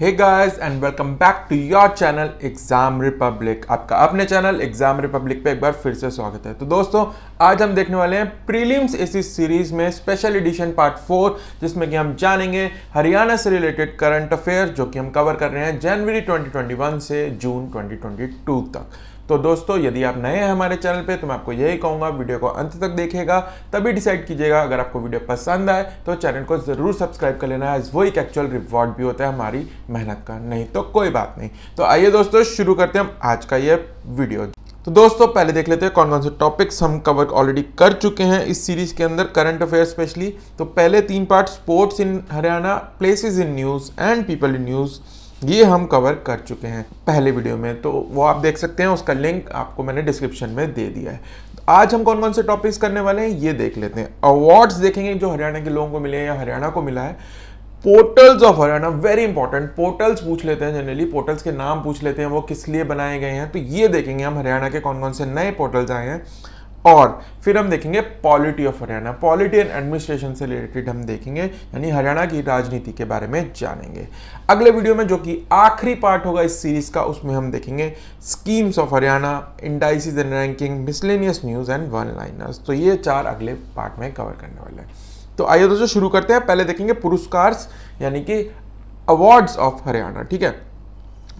hey guys and welcome back to your channel exam republic आपका अपने channel exam Republic पे एक बार फिर से स्वागत है तो दोस्तों आज हम देखने वाले हैं प्रीलिम्स इसी सीरीज में स्पेशल एडिशन पार्ट फोर जिसमें कि हम जानेंगे हरियाणा से रिलेटेड करंट अफेयर जो कि हम कवर कर रहे हैं जनवरी 2021 से जून 2022 तक तो दोस्तों यदि आप नए हैं हमारे चैनल पे तो मैं आपको यही कहूँगा वीडियो को अंत तक देखेगा तभी डिसाइड कीजिएगा अगर आपको वीडियो पसंद आए तो चैनल को ज़रूर सब्सक्राइब कर लेना है वो एक एक्चुअल रिवॉर्ड भी होता है हमारी मेहनत का नहीं तो कोई बात नहीं तो आइए दोस्तों शुरू करते हैं हम आज का ये वीडियो तो दोस्तों पहले देख लेते हैं कौन कौन से टॉपिक्स हम कवर ऑलरेडी कर चुके हैं इस सीरीज के अंदर करंट अफेयर स्पेशली तो पहले तीन part sports in Haryana places in news and people in news ये हम कवर कर चुके हैं पहले वीडियो में तो वो आप देख सकते हैं उसका लिंक आपको मैंने डिस्क्रिप्शन में दे दिया है तो आज हम कौन कौन से टॉपिक्स करने वाले हैं ये देख लेते हैं अवार्ड्स देखेंगे जो हरियाणा के लोगों को मिले हैं या हरियाणा को मिला है portals of Haryana very important portals पूछ लेते हैं जनरली पोर्टल्स के नाम पूछ लेते हैं वो किस लिए बनाए गए हैं तो ये देखेंगे हम हरियाणा के कौन कौन से नए पोर्टल्स आए हैं और फिर हम देखेंगे polity of Haryana polity and administration से रिलेटेड हम देखेंगे यानी हरियाणा की राजनीति के बारे में जानेंगे अगले वीडियो में जो कि आखिरी पार्ट होगा इस सीरीज का उसमें हम देखेंगे schemes of Haryana indices and ranking miscellaneous news and one liners तो ये चार अगले पार्ट में कवर करने वाले हैं तो आइए दोस्तों शुरू करते हैं पहले देखेंगे पुरस्कार यानी कि अवार्ड्स ऑफ हरियाणा ठीक है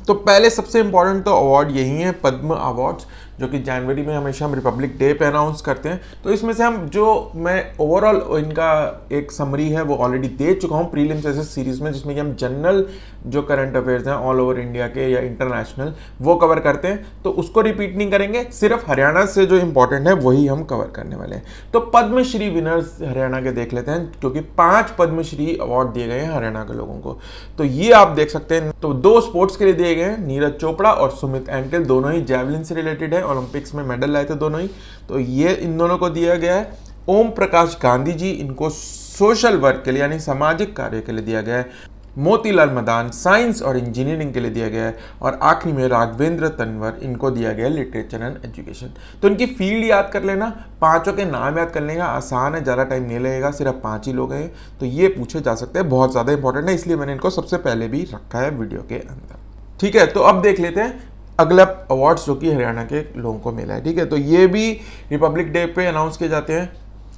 तो पहले सबसे इंपॉर्टेंट तो अवार्ड यही है पद्म अवार्ड्स जो कि जनवरी में हमेशा हम रिपब्लिक डे पे अनाउंस करते हैं तो इसमें से हम जो मैं ओवरऑल इनका एक समरी है वो ऑलरेडी दे चुका हूँ प्रीलिम्स ऐसे सीरीज़ में जिसमें कि हम जनरल जो करंट अफेयर्स हैं ऑल ओवर इंडिया के या इंटरनेशनल वो कवर करते हैं तो उसको रिपीट नहीं करेंगे सिर्फ हरियाणा से जो इंपॉर्टेंट है वही हम कवर करने वाले हैं तो पद्मश्री विनर्स हरियाणा के देख लेते हैं क्योंकि पाँच पद्मश्री अवार्ड दिए गए हैं हरियाणा के लोगों को तो ये आप देख सकते हैं तो दो स्पोर्ट्स के लिए दिए गए हैं नीरज चोपड़ा और सुमित एंकिल दोनों ही जैवलिन से रिलेटेड है ओलंपिक्स में मेडल लाए थे दोनों ही तो ये इन दोनों को दिया गया है ओम प्रकाश गांधी जी इनको सोशल वर्क के लिए यानी सामाजिक कार्य के लिए दिया गया है मोतीलाल मदान साइंस और इंजीनियरिंग के लिए दिया गया है और आखिरी में राघवेंद्र तनवर इनको दिया गया है लिटरेचर एंड एजुकेशन तो इनकी फील्ड याद कर लेना पांचों के नाम याद कर लेना आसान है ज़्यादा टाइम नहीं लगेगा सिर्फ पांच ही लोग हैं तो ये पूछे जा सकते हैं बहुत ज़्यादा इंपॉर्टेंट है इसलिए मैंने इनको सबसे पहले भी रखा है वीडियो के अंदर ठीक है तो अब देख लेते हैं अगला अवार्ड्स जो कि हरियाणा के लोगों को मिला है ठीक है तो ये भी रिपब्लिक डे पे अनाउंस किए जाते हैं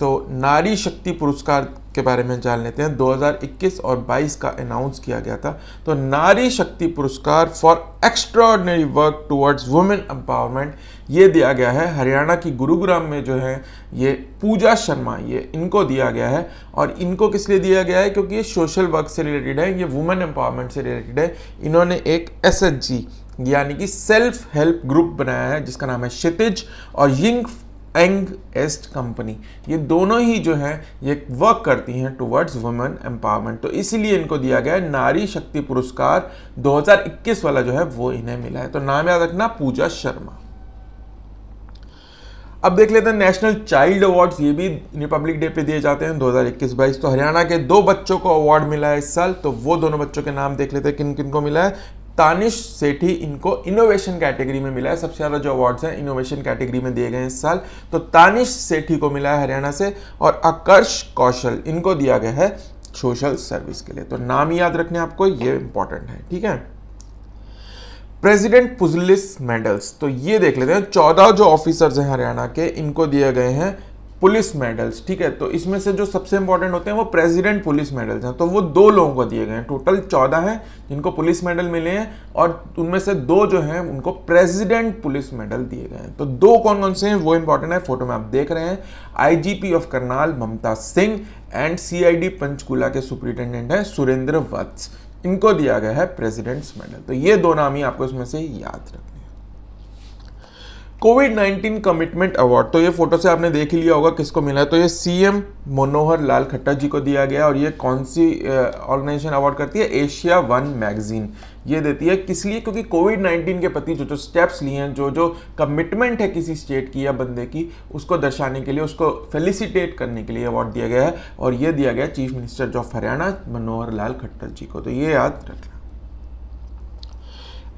तो नारी शक्ति पुरस्कार के बारे में जान लेते हैं 2021 और 22 का अनाउंस किया गया था तो Nari Shakti Puraskar for extraordinary work towards women empowerment ये दिया गया है हरियाणा की गुरुग्राम में जो है ये पूजा शर्मा ये इनको दिया गया है और इनको किस लिए दिया गया है क्योंकि ये सोशल वर्क से रिलेटेड है ये वुमेन एम्पावरमेंट से रिलेटेड है इन्होंने एक एस यानी कि सेल्फ हेल्प ग्रुप बनाया है जिसका नाम है क्षितिज और यिंग एंग एस्ट कंपनी ये दोनों ही जो है ये वर्क करती हैं टुवर्ड्स वुमेन एम्पावरमेंट तो इसीलिए इनको दिया गया है नारी शक्ति पुरस्कार 2021 वाला जो है वो इन्हें मिला है तो नाम याद रखना पूजा शर्मा अब देख लेते हैं नेशनल चाइल्ड अवार्ड्स ये भी रिपब्लिक डे पे दिए जाते हैं 2021-22 तो हरियाणा के दो बच्चों को अवार्ड मिला है इस साल तो वो दोनों बच्चों के नाम देख लेते हैं किन किन को मिला है तानिश सेठी इनको इनोवेशन कैटेगरी में मिला है सबसे ज़्यादा जो अवार्ड्स हैं इनोवेशन कैटेगरी में दिए गए हैं इस साल तो तानिश सेठी को मिला है हरियाणा से और आकर्ष कौशल इनको दिया गया है सोशल सर्विस के लिए तो नाम याद रखने आपको ये इंपॉर्टेंट है ठीक है प्रेसिडेंट पुजलिस मेडल्स तो ये देख लेते हैं चौदह जो ऑफिसर्स हैं हरियाणा के इनको दिए गए हैं पुलिस मेडल्स ठीक है तो इसमें से जो सबसे इंपॉर्टेंट होते हैं वो प्रेसिडेंट पुलिस मेडल्स हैं तो वो दो लोगों को दिए गए हैं टोटल चौदह हैं जिनको पुलिस मेडल मिले हैं और उनमें से दो जो हैं उनको प्रेसिडेंट पुलिस मेडल दिए गए हैं तो दो कौन कौन से हैं वो इंपॉर्टेंट है फोटो में आप देख रहे हैं I of Karnal Mamata Singh and C Panchkula के सुप्रिंटेंडेंट हैं सुरेंद्र वत्स इनको दिया गया है प्रेजिडेंट्स मेडल तो ये दो नाम ही आपको इसमें से याद रखें कोविड 19 कमिटमेंट अवार्ड तो ये फोटो से आपने देख ही लिया होगा किसको मिला है तो ये सीएम मनोहर लाल खट्टर जी को दिया गया और ये कौन सी ऑर्गेनाइजेशन अवार्ड करती है एशिया वन मैगजीन ये देती है किस लिए क्योंकि कोविड 19 के प्रति जो जो स्टेप्स लिए हैं जो जो कमिटमेंट है किसी स्टेट की या बंदे की उसको दर्शाने के लिए उसको फेलिसिटेट करने के लिए अवार्ड दिया गया है और ये दिया गया chief minister of Haryana Manohar Lal Khattar ji को तो ये याद रखना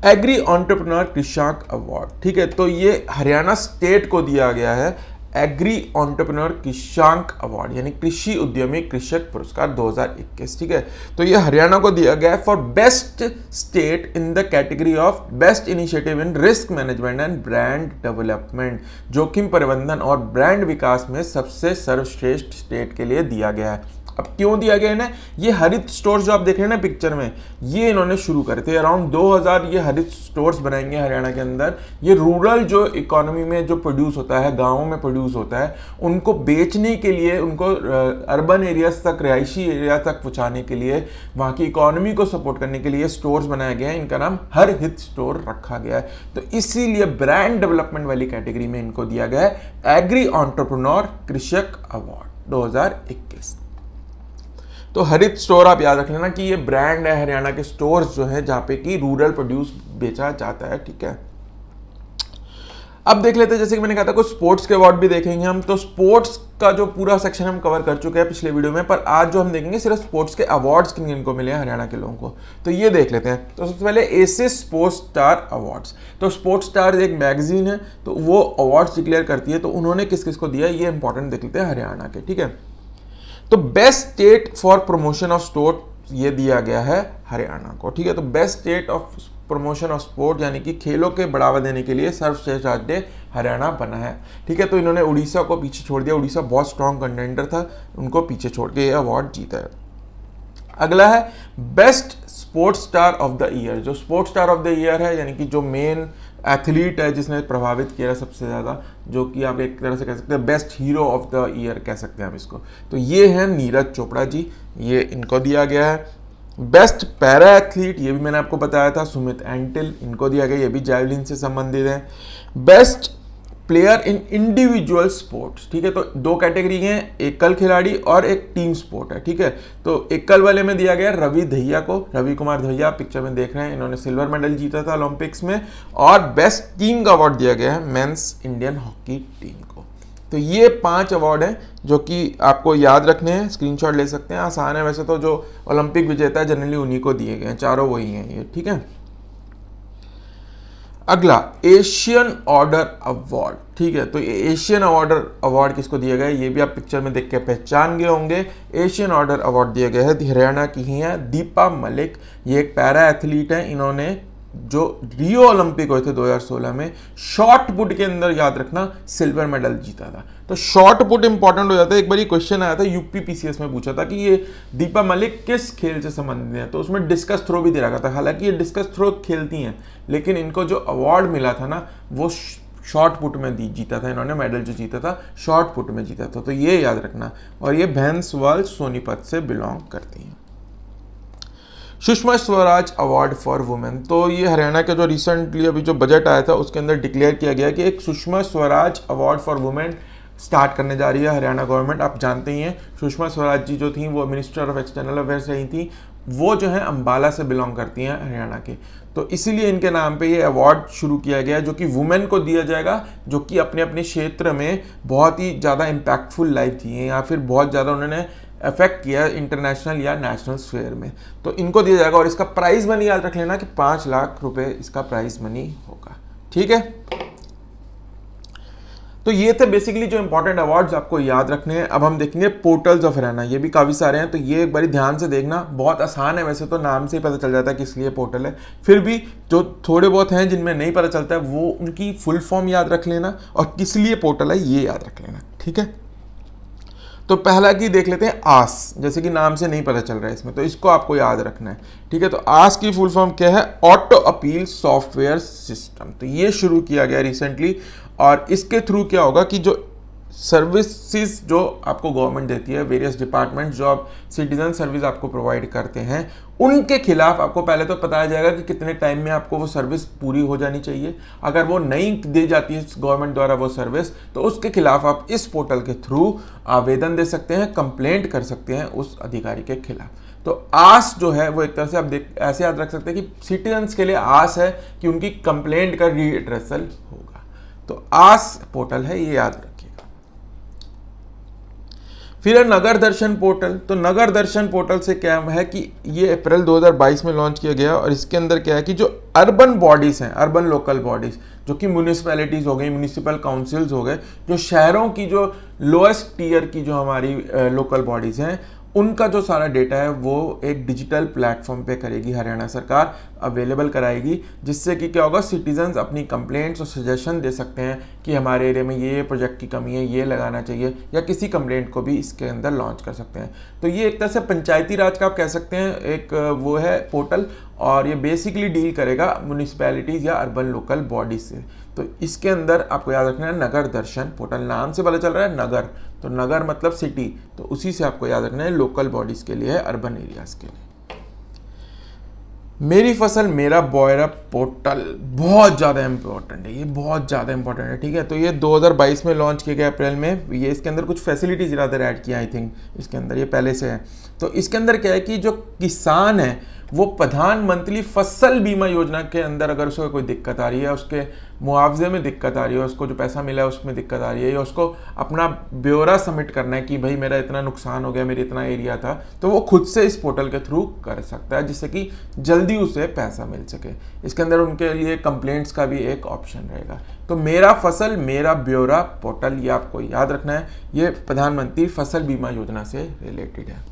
एग्री ऑन्टरप्रनर कृषाक अवार्ड ठीक है तो ये हरियाणा स्टेट को दिया गया है एग्री ऑन्टरप्रनर कृषाक अवार्ड यानी कृषि उद्यमी कृषक पुरस्कार 2021 ठीक है तो ये हरियाणा को दिया गया है for best state in the category of best initiative in risk management and brand development जोखिम प्रबंधन और ब्रांड विकास में सबसे सर्वश्रेष्ठ स्टेट के लिए दिया गया है अब क्यों दिया गया इन्हें ये हरित स्टोर्स जो आप देख रहे हैं ना पिक्चर में ये इन्होंने शुरू करे थे अराउंड 2000 ये हरित स्टोर्स बनाएंगे हरियाणा के अंदर ये रूरल जो इकोनॉमी में जो प्रोड्यूस होता है गांवों में प्रोड्यूस होता है उनको बेचने के लिए उनको अर्बन एरियाज तक रिहायशी एरिया तक पहुँचाने के लिए वहाँ की इकोनॉमी को सपोर्ट करने के लिए स्टोर्स बनाया गया है इनका नाम हर हित स्टोर रखा गया है तो इसीलिए ब्रांड डेवलपमेंट वाली कैटेगरी में इनको दिया गया है एग्री ऑन्टरप्रनोर कृषक अवार्ड दो तो हरित स्टोर आप याद रख लेना कि ये ब्रांड है हरियाणा के स्टोर्स जो है जहाँ पे कि रूरल प्रोड्यूस बेचा जाता है ठीक है अब देख लेते हैं जैसे कि मैंने कहा था कुछ स्पोर्ट्स के अवार्ड भी देखेंगे हम तो स्पोर्ट्स का जो पूरा सेक्शन हम कवर कर चुके हैं पिछले वीडियो में पर आज जो हम देखेंगे सिर्फ स्पोर्ट्स के अवार्ड्स किन किन को मिले हैं हरियाणा के लोगों को तो ये देख लेते हैं तो सबसे पहले एसिस स्पोर्ट्स स्टार अवार्ड्स तो स्पोर्ट्स स्टार एक मैगजीन है तो वो अवार्ड्स डिक्लेयर करती है तो उन्होंने किस किस को दिया ये इंपॉर्टेंट देख लेते हैं हरियाणा के ठीक है तो best state for promotion of sport ये दिया गया है हरियाणा को ठीक है तो best state of promotion of sport यानी कि खेलों के बढ़ावा देने के लिए सर्वश्रेष्ठ राज्य हरियाणा बना है ठीक है तो इन्होंने उड़ीसा को पीछे छोड़ दिया उड़ीसा बहुत स्ट्रॉन्ग कंटेंडर था उनको पीछे छोड़ के ये अवार्ड जीता है अगला है best sports star of the year जो sports star of the year है यानी कि जो मेन एथलीट है जिसने प्रभावित किया सबसे ज़्यादा जो कि आप एक तरह से कह सकते हैं best hero of the year कह सकते हैं हम इसको तो ये है नीरज चोपड़ा जी ये इनको दिया गया है बेस्ट पैरा एथलीट ये भी मैंने आपको बताया था सुमित एंटिल इनको दिया गया ये भी जैवलिन से संबंधित है best player in individual sports ठीक है तो दो कैटेगरी हैं एकल खिलाड़ी और एक टीम स्पोर्ट है ठीक है तो एकल वाले में दिया गया रवि दहिया को रवि कुमार दहिया पिक्चर में देख रहे हैं इन्होंने सिल्वर मेडल जीता था ओलंपिक्स में और बेस्ट टीम का अवार्ड दिया गया है मेन्स इंडियन हॉकी टीम को तो ये पाँच अवार्ड हैं जो कि आपको याद रखने हैं स्क्रीन ले सकते हैं आसान है वैसे तो जो ओलंपिक विजेता है जनरली उन्हीं को दिए गए हैं चारों वही हैं ये ठीक है अगला एशियन ऑर्डर अवार्ड ठीक है तो ये एशियन ऑर्डर अवार्ड किसको दिया गया है ये भी आप पिक्चर में देख के पहचान गए होंगे एशियन ऑर्डर अवार्ड दिया गया है हरियाणा की ही है दीपा मलिक ये एक पैरा एथलीट है इन्होंने जो रियो ओलंपिक हुए थे 2016 में शॉर्ट पुट के अंदर याद रखना सिल्वर मेडल जीता था तो शॉर्ट पुट इंपॉर्टेंट हो जाता है एक बार ये क्वेश्चन आया था यूपी पीसीएस में पूछा था कि ये दीपा मलिक किस खेल से संबंधित है तो उसमें डिस्कस थ्रो भी दे रखा था हालांकि ये डिस्कस थ्रो खेलती हैं लेकिन इनको जो अवार्ड मिला था ना वो शॉर्ट पुट में दी जीता था इन्होंने मेडल जो जीता था शॉर्ट पुट में जीता था तो ये याद रखना और ये भैंस वर्ल्ड सोनीपत से बिलोंग करती हैं Sushma Swaraj award for women तो ये हरियाणा का जो रिसेंटली अभी जो बजट आया था उसके अंदर डिक्लेयर किया गया कि एक Sushma Swaraj award for women start करने जा रही है हरियाणा गवर्नमेंट आप जानते ही हैं सुषमा स्वराज जी जो थी वो मिनिस्टर ऑफ एक्सटर्नल अफेयर्स रही थी वो जो है अम्बाला से बिलोंग करती हैं हरियाणा के तो इसीलिए इनके नाम पे ये अवार्ड शुरू किया गया जो कि वुमेन को दिया जाएगा जो कि अपने अपने क्षेत्र में बहुत ही ज़्यादा इम्पैक्टफुल लाइफ थी हैं या फिर बहुत ज़्यादा उन्होंने अफेक्ट किया इंटरनेशनल या नेशनल स्वेयर में तो इनको दिया जाएगा और इसका प्राइज मनी याद रख लेना कि पांच लाख रुपए इसका प्राइज मनी होगा ठीक है तो ये थे बेसिकली जो इंपॉर्टेंट अवार्ड्स आपको याद रखने हैं अब हम देखेंगे पोर्टल्स ऑफ रहना ये भी काफ़ी सारे हैं तो ये एक बार ध्यान से देखना बहुत आसान है वैसे तो नाम से ही पता चल जाता है किस लिए पोर्टल है फिर भी जो थोड़े बहुत हैं जिनमें नहीं पता चलता है वो उनकी फुल फॉर्म याद रख लेना और किस लिए पोर्टल है ये याद रख लेना ठीक है तो पहला की देख लेते हैं आस जैसे कि नाम से नहीं पता चल रहा है इसमें तो इसको आपको याद रखना है ठीक है तो आस की फुल फॉर्म क्या है ऑटो अपील सॉफ्टवेयर सिस्टम तो ये शुरू किया गया रिसेंटली और इसके थ्रू क्या होगा कि जो सर्विसेज जो आपको गवर्नमेंट देती है वेरियस डिपार्टमेंट जो आप सिटीजन सर्विस आपको प्रोवाइड करते हैं उनके खिलाफ आपको पहले तो बताया जाएगा कि कितने टाइम में आपको वो सर्विस पूरी हो जानी चाहिए अगर वो नहीं दी जाती है गवर्नमेंट द्वारा वो सर्विस तो उसके खिलाफ आप इस पोर्टल के थ्रू आवेदन दे सकते हैं कंप्लेंट कर सकते हैं उस अधिकारी के खिलाफ तो आस जो है वो एक तरह से आप देख ऐसे याद रख सकते हैं कि सिटीजन्स के लिए आस है कि उनकी कंप्लेंट का रीएड्रेसल होगा तो आस पोर्टल है ये याद रख फिर है नगर दर्शन पोर्टल तो नगर दर्शन पोर्टल से क्या है कि ये अप्रैल 2022 में लॉन्च किया गया और इसके अंदर क्या है कि जो अर्बन बॉडीज़ हैं अर्बन लोकल बॉडीज़ जो कि म्यूनिसपैलिटीज़ हो गई म्यूनिसिपल काउंसिल्स हो गए जो शहरों की जो लोएस्ट टीयर की जो हमारी लोकल बॉडीज़ हैं उनका जो सारा डेटा है वो एक डिजिटल प्लेटफॉर्म पे करेगी हरियाणा सरकार अवेलेबल कराएगी जिससे कि क्या होगा सिटीजन्स अपनी कंप्लेंट्स और सजेशन दे सकते हैं कि हमारे एरिया में ये प्रोजेक्ट की कमी है ये लगाना चाहिए या किसी कंप्लेंट को भी इसके अंदर लॉन्च कर सकते हैं तो ये एक तरह से पंचायती राज का आप कह सकते हैं एक वो है पोर्टल और ये बेसिकली डील करेगा म्यूनिसपैलिटीज़ या अर्बन लोकल बॉडीज से तो इसके अंदर आपको याद रखना है नगर दर्शन पोर्टल नाम से पता चल रहा है नगर तो नगर मतलब सिटी तो उसी से आपको याद रखना है लोकल बॉडीज़ के लिए अर्बन एरियाज़ के लिए मेरी फसल मेरा बॉयरा पोर्टल बहुत ज़्यादा इंपॉर्टेंट है ये बहुत ज़्यादा इंपॉर्टेंट है ठीक है तो ये 2022 में लॉन्च किया गया अप्रैल में ये इसके अंदर कुछ फैसिलिटीज़ ज़्यादा ऐड किया आई थिंक इसके अंदर ये पहले से है तो इसके अंदर क्या है कि जो किसान है वो प्रधानमंत्री फसल बीमा योजना के अंदर अगर उसको कोई दिक्कत आ रही है उसके मुआवजे में दिक्कत आ रही है उसको जो पैसा मिला है उसमें दिक्कत आ रही है या उसको अपना ब्यौरा सबमिट करना है कि भाई मेरा इतना नुकसान हो गया मेरा इतना एरिया था तो वो खुद से इस पोर्टल के थ्रू कर सकता है जिससे कि जल्दी उसे पैसा मिल सके इसके अंदर उनके लिए कंप्लेंट्स का भी एक ऑप्शन रहेगा तो मेरा फसल मेरा ब्यौरा पोर्टल ये आपको याद रखना है ये प्रधानमंत्री फसल बीमा योजना से रिलेटेड है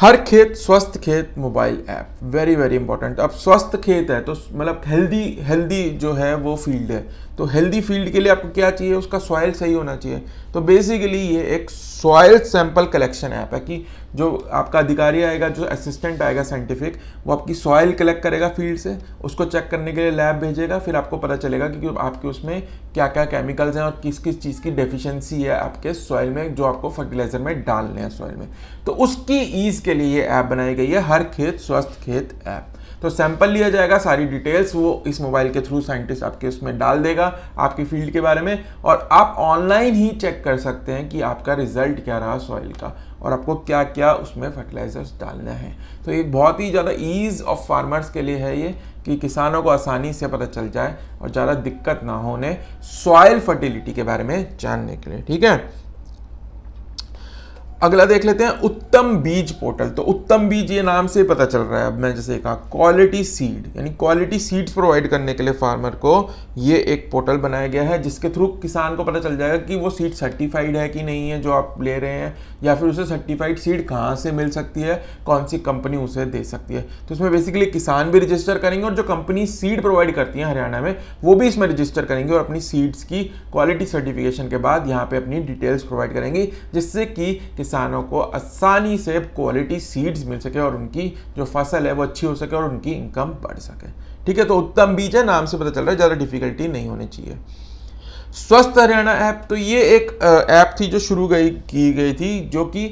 हर Khet Swasth Khet mobile app very very important अब स्वस्थ खेत है तो मतलब हेल्दी हेल्दी जो है वो फील्ड है तो हेल्दी फील्ड के लिए आपको क्या चाहिए उसका सॉयल सही होना चाहिए तो बेसिकली ये एक सॉयल सैंपल कलेक्शन ऐप है कि जो आपका अधिकारी आएगा जो असिस्टेंट आएगा साइंटिफिक वो आपकी सॉइल कलेक्ट करेगा फील्ड से उसको चेक करने के लिए लैब भेजेगा फिर आपको पता चलेगा कि आपके उसमें क्या क्या केमिकल्स हैं और किस किस चीज़ की डेफिशिएंसी है आपके सॉइल में जो आपको फर्टिलाइज़र में डालने हैं सॉइल में तो उसकी ईज़ के लिए ये ऐप बनाई गई है हर खेत स्वस्थ खेत ऐप तो सैंपल लिया जाएगा सारी डिटेल्स वो इस मोबाइल के थ्रू साइंटिस्ट आपके उसमें डाल देगा आपकी फील्ड के बारे में और आप ऑनलाइन ही चेक कर सकते हैं कि आपका रिजल्ट क्या रहा सॉइल का और आपको क्या क्या उसमें फर्टिलाइज़र्स डालना है तो एक बहुत ही ज़्यादा ईज़ ऑफ फार्मर्स के लिए है ये कि किसानों को आसानी से पता चल जाए और ज़्यादा दिक्कत ना होने सॉयल फर्टिलिटी के बारे में जानने के लिए ठीक है अगला देख लेते हैं उत्तम बीज पोर्टल तो उत्तम बीज ये नाम से पता चल रहा है अब मैं जैसे कहा क्वालिटी सीड यानी क्वालिटी सीड्स प्रोवाइड करने के लिए फार्मर को ये एक पोर्टल बनाया गया है जिसके थ्रू किसान को पता चल जाएगा कि वो सीड सर्टिफाइड है कि नहीं है जो आप ले रहे हैं या फिर उसे सर्टिफाइड सीड कहाँ से मिल सकती है कौन सी कंपनी उसे दे सकती है तो इसमें बेसिकली किसान भी रजिस्टर करेंगे और जो कंपनी सीड प्रोवाइड करती है हरियाणा में वो भी इसमें रजिस्टर करेंगे और अपनी सीड्स की क्वालिटी सर्टिफिकेशन के बाद यहाँ पर अपनी डिटेल्स प्रोवाइड करेंगी जिससे कि किसान किसानों को आसानी से क्वालिटी सीड्स मिल सके और उनकी जो फसल है वो अच्छी हो सके और उनकी इनकम बढ़ सके ठीक है तो उत्तम बीज है नाम से पता चल रहा है ज़्यादा डिफिकल्टी नहीं होनी चाहिए स्वस्थ हरियाणा ऐप तो ये एक ऐप थी जो शुरू गई की गई थी जो कि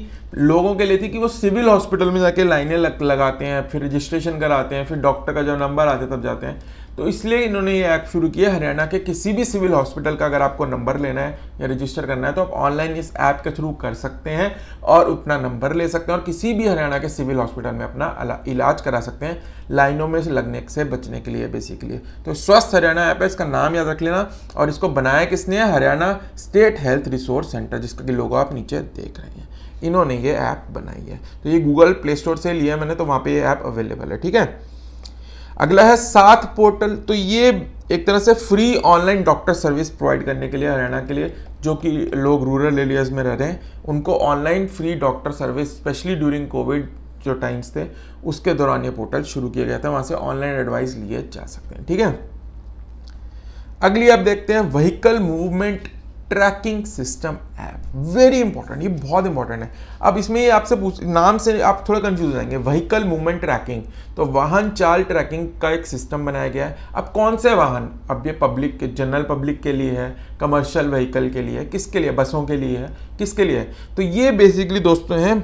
लोगों के लिए थी कि वो सिविल हॉस्पिटल में जाके लाइनें लग, लगाते हैं फिर रजिस्ट्रेशन कराते हैं फिर डॉक्टर का जो नंबर आते तब जाते हैं तो इसलिए इन्होंने ये ऐप शुरू किया हरियाणा के किसी भी सिविल हॉस्पिटल का अगर आपको नंबर लेना है या रजिस्टर करना है तो आप ऑनलाइन इस ऐप के थ्रू कर सकते हैं और अपना नंबर ले सकते हैं और किसी भी हरियाणा के सिविल हॉस्पिटल में अपना इलाज करा सकते हैं लाइनों में से लगने से बचने के लिए बेसिकली तो स्वस्थ हरियाणा ऐप है इसका नाम याद रख लेना और इसको बनाया किसने Haryana state health resource centre जिसका कि लोगों आप नीचे देख रहे हैं इन्होंने ये ऐप बनाई है तो ये गूगल प्ले स्टोर से लिया मैंने तो वहाँ पर ये ऐप अवेलेबल है ठीक है अगला है सात पोर्टल तो ये एक तरह से free online doctor service provide करने के लिए हरियाणा के लिए जो कि लोग रूरल एरियाज में रह रहे हैं उनको online free doctor service specially during COVID जो टाइम्स थे उसके दौरान ये पोर्टल शुरू किया गया था वहाँ से ऑनलाइन एडवाइस लिए जा सकते हैं ठीक है अगली आप देखते हैं vehicle movement tracking system app very important ये बहुत इंपॉर्टेंट है अब इसमें आपसे पूछ नाम से आप थोड़ा कंफ्यूज हो जाएंगे व्हीकल मूवमेंट ट्रैकिंग तो वाहन चाल ट्रैकिंग का एक सिस्टम बनाया गया है अब कौन से वाहन अब ये पब्लिक के जनरल पब्लिक के लिए है कमर्शियल व्हीकल के लिए है किसके लिए बसों के लिए है किसके लिए है तो ये बेसिकली दोस्तों हैं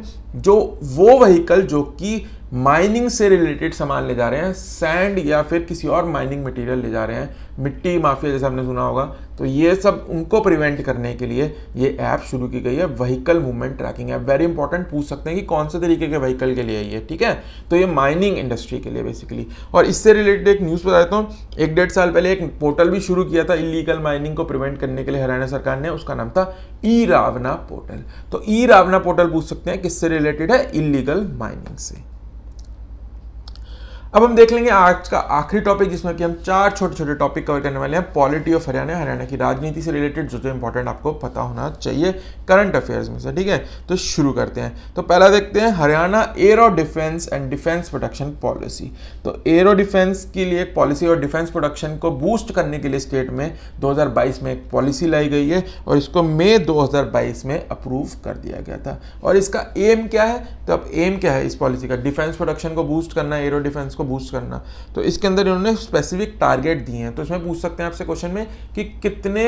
जो वो व्हीकल जो कि माइनिंग से रिलेटेड सामान ले जा रहे हैं सैंड या फिर किसी और माइनिंग मटेरियल ले जा रहे हैं मिट्टी माफिया जैसे हमने सुना होगा तो ये सब उनको प्रिवेंट करने के लिए ये ऐप शुरू की गई है vehicle movement tracking app very important पूछ सकते हैं कि कौन से तरीके के व्हीकल के लिए ये ठीक है तो ये माइनिंग इंडस्ट्री के लिए बेसिकली और इससे रिलेटेड एक न्यूज़ बता देता हूँ एक डेढ़ साल पहले एक पोर्टल भी शुरू किया था इलीगल माइनिंग को प्रिवेंट करने के लिए हरियाणा सरकार ने उसका नाम था ई रावना पोर्टल तो ई रावना पोर्टल पूछ सकते हैं किससे रिलेटेड है इलीगल माइनिंग से अब हम देख लेंगे आज का आखिरी टॉपिक जिसमें कि हम चार छोटे छोटे टॉपिक कवर करने वाले हैं पॉलिटी ऑफ हरियाणा हरियाणा की राजनीति से रिलेटेड जो जो इंपॉर्टेंट आपको पता होना चाहिए करंट अफेयर्स में से ठीक है तो शुरू करते हैं तो पहला देखते हैं हरियाणा एयर और defence and defence production policy तो एयर और डिफेंस के लिए एक पॉलिसी और डिफेंस प्रोडक्शन को बूस्ट करने के लिए स्टेट में दो में एक पॉलिसी लाई गई है और इसको मे दो में अप्रूव कर दिया गया था और इसका एम क्या है तो अब एम क्या है इस पॉलिसी का डिफेंस प्रोडक्शन को बूस्ट करना एयर और डिफेंस को बूस्ट करना तो इसके अंदर इन्होंने स्पेसिफिक टारगेट दिए हैं तो इसमें पूछ सकते हैं आपसे क्वेश्चन में कि कितने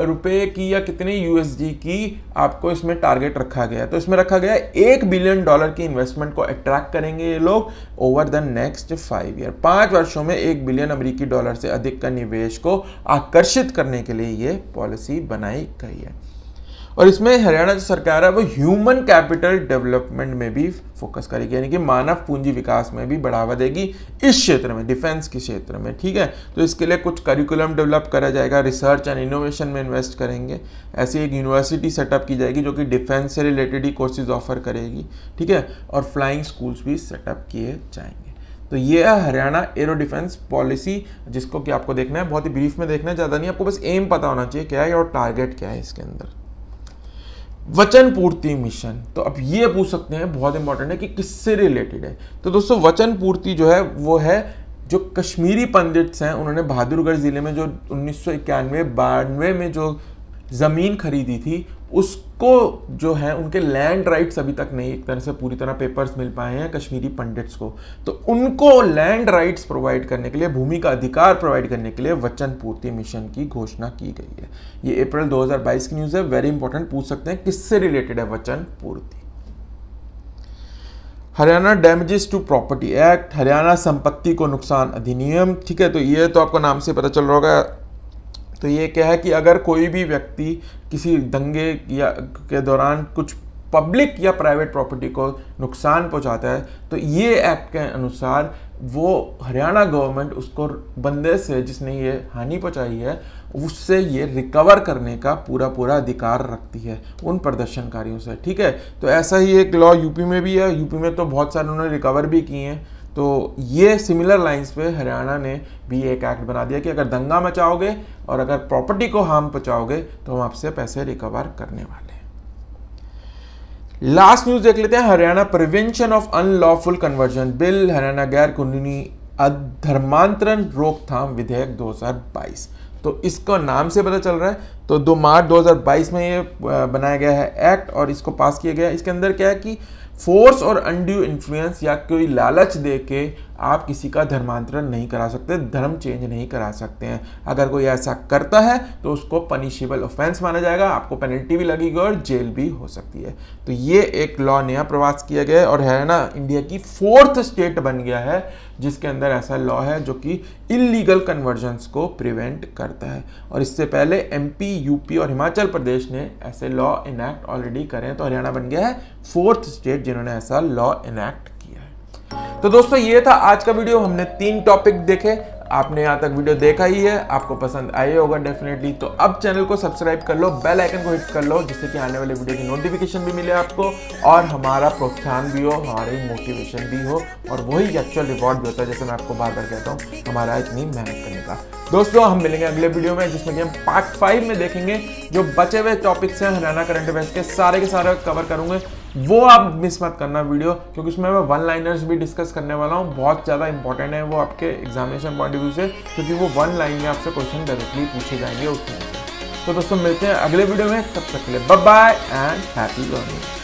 रुपए की या कितने यूएसडी की आपको इसमें टारगेट रखा गया तो इसमें रखा गया एक बिलियन डॉलर की इन्वेस्टमेंट को अट्रैक्ट करेंगे ये लोग over the next five year पांच वर्षों में एक बिलियन अमेरिकी डॉलर से अधिक का निवेश को आकर्षित करने के लिए ये पॉलिसी बनाई गई है और इसमें हरियाणा जो सरकार है वो ह्यूमन कैपिटल डेवलपमेंट में भी फोकस करेगी यानी कि मानव पूंजी विकास में भी बढ़ावा देगी इस क्षेत्र में डिफेंस के क्षेत्र में ठीक है तो इसके लिए कुछ करिकुलम डेवलप करा जाएगा रिसर्च एंड इनोवेशन में इन्वेस्ट करेंगे ऐसी एक यूनिवर्सिटी सेटअप की जाएगी जो कि डिफेंस से रिलेटेड ही कोर्सेज ऑफर करेगी ठीक है और फ्लाइंग स्कूल्स भी सेटअप किए जाएंगे तो ये है हरियाणा एरो डिफेंस पॉलिसी जिसको कि आपको देखना है बहुत ही ब्रीफ में देखना है ज़्यादा नहीं आपको बस एम पता होना चाहिए क्या है और टारगेट क्या है इसके अंदर वचन पूर्ति मिशन तो अब ये पूछ सकते हैं बहुत इंपॉर्टेंट है कि किससे रिलेटेड है तो दोस्तों वचन पूर्ति जो है वो है जो कश्मीरी पंडित्स हैं उन्होंने बहादुरगढ़ ज़िले में जो उन्नीस सौ में जो ज़मीन खरीदी थी उसको जो है उनके लैंड राइट्स अभी तक नहीं एक तरह से पूरी तरह पेपर्स मिल पाए हैं कश्मीरी पंडित्स को तो उनको लैंड राइट्स प्रोवाइड करने के लिए भूमि का अधिकार प्रोवाइड करने के लिए वचन पूर्ति मिशन की घोषणा की गई है ये अप्रैल 2022 की न्यूज़ है वेरी इंपॉर्टेंट पूछ सकते हैं किससे रिलेटेड है वचन पूर्ति Haryana damages to property act Haryana संपत्ति को नुकसान अधिनियम ठीक है तो ये तो आपको नाम से पता चल रहा होगा तो ये क्या है कि अगर कोई भी व्यक्ति किसी दंगे या के दौरान कुछ पब्लिक या प्राइवेट प्रॉपर्टी को नुकसान पहुंचाता है तो ये एक्ट के अनुसार वो हरियाणा गवर्नमेंट उसको बंदे से जिसने ये हानि पहुंचाई है उससे ये रिकवर करने का पूरा पूरा अधिकार रखती है उन प्रदर्शनकारियों से ठीक है तो ऐसा ही एक लॉ यूपी में भी है यूपी में तो बहुत सारे उन्होंने रिकवर भी किए हैं तो ये सिमिलर लाइंस पे हरियाणा ने भी एक एक्ट बना दिया कि अगर दंगा मचाओगे और अगर प्रॉपर्टी को हार्म पहुंचाओगे तो हम आपसे पैसे रिकवर करने वाले लास्ट न्यूज़ देख लेते हैं Haryana prevention of unlawful conversion bill Haryana गैर कानूनी धर्मांतरण रोकथाम विधेयक 2022 तो इसका नाम से पता चल रहा है तो दो मार्च 2022 में ये बनाया गया है एक्ट और इसको पास किया गया है इसके अंदर क्या है कि फोर्स और अनड्यू इन्फ्लुएंस या कोई लालच दे के आप किसी का धर्मांतरण नहीं करा सकते धर्म चेंज नहीं करा सकते हैं अगर कोई ऐसा करता है तो उसको पनिशेबल ऑफेंस माना जाएगा आपको पेनल्टी भी लगेगी और जेल भी हो सकती है तो ये एक लॉ नया प्रवास किया गया है और है ना इंडिया की फोर्थ स्टेट बन गया है जिसके अंदर ऐसा लॉ है जो कि इलीगल कन्वर्जन्स को प्रिवेंट करता है और इससे पहले एम यूपी और हिमाचल प्रदेश ने ऐसे लॉ इनैक्ट ऑलरेडी करें तो हरियाणा बन गया है फोर्थ स्टेट जिन्होंने ऐसा लॉ इनैक्ट तो दोस्तों ये था आज का वीडियो हमने तीन टॉपिक देखे आपने यहाँ तक वीडियो देखा ही है आपको पसंद आए होगा डेफिनेटली तो अब चैनल को सब्सक्राइब कर लो बेल आइकन को हिट कर लो जिससे कि आने वाले वीडियो की नोटिफिकेशन भी मिले आपको और हमारा प्रोत्साहन भी हो हमारी मोटिवेशन भी हो और वही एक्चुअल रिवॉर्ड भी होता है जैसे मैं आपको बार बार कहता हूँ हमारा इतनी मेहनत करने का दोस्तों हम मिलेंगे अगले वीडियो में जिसमें कि हम पार्ट फाइव में देखेंगे जो बचे हुए टॉपिक्स हैं हरियाणा करंट अफेयर्स के सारे के सारे कवर करूंगे वो आप मिस मत करना वीडियो क्योंकि उसमें मैं वन लाइनर्स भी डिस्कस करने वाला हूँ बहुत ज़्यादा इंपॉर्टेंट है वो आपके एग्जामिनेशन पॉइंट ऑफ व्यू से क्योंकि वो वन लाइन में आपसे क्वेश्चन डायरेक्टली पूछे जाएंगे उसमें तो दोस्तों मिलते हैं अगले वीडियो में तब तक के लिए bye bye and happy learning